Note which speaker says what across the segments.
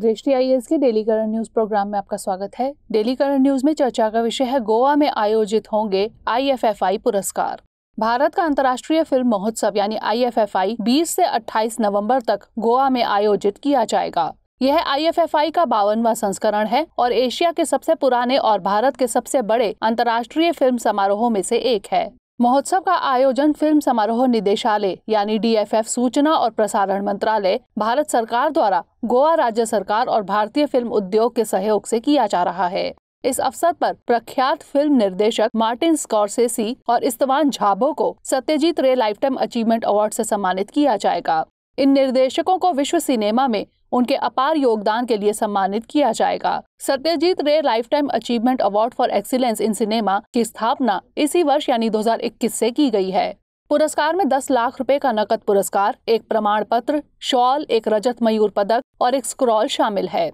Speaker 1: दृष्टि आई के daily current news programme में आपका स्वागत है डेली करंट न्यूज में चर्चा का विषय है गोवा में आयोजित होंगे आईएफएफआई पुरस्कार भारत का अंतर्राष्ट्रीय फिल्म महोत्सव यानी आईएफएफआई 20 से 28 नवंबर तक गोवा में आयोजित किया जाएगा यह आईएफएफआई का बावनवा संस्करण है और एशिया के सबसे पुराने और भारत के सबसे बड़े अंतर्राष्ट्रीय फिल्म समारोहों में से एक है महोत्सव का आयोजन फिल्म समारोह निदेशालय यानी डीएफएफ सूचना और प्रसारण मंत्रालय भारत सरकार द्वारा गोवा राज्य सरकार और भारतीय फिल्म उद्योग के सहयोग से किया जा रहा है इस अवसर पर प्रख्यात फिल्म निर्देशक मार्टिन स्कॉर्सेसी और इस्तवान झाबो को Satyajit Ray lifetime achievement award से सम्मानित किया जाएगा इन निर्देशकों को विश्व सिनेमा में उनके अपार योगदान के लिए सम्मानित किया जाएगा Satyajit Ray lifetime achievement award for excellence in cinema की स्थापना इसी वर्ष यानी 2021 से की गई है पुरस्कार में 10 लाख रुपए का नकद पुरस्कार एक प्रमाण पत्र शॉल एक रजत मयूर पदक और एक स्क्रॉल शामिल है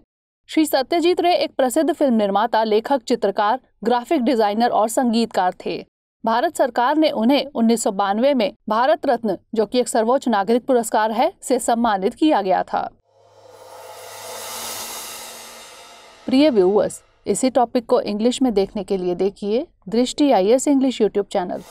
Speaker 1: श्री सत्यजीत रे एक प्रसिद्ध फिल्म निर्माता लेखक चित्रकार ग्राफिक डिजाइनर और संगीतकार थे भारत सरकार ने उन्हें उन्नीस में भारत रत्न जो कि एक सर्वोच्च नागरिक पुरस्कार है से सम्मानित किया गया था प्रिय व्यूअर्स इसी टॉपिक को इंग्लिश में देखने के लिए देखिए Drishti IAS English YouTube channel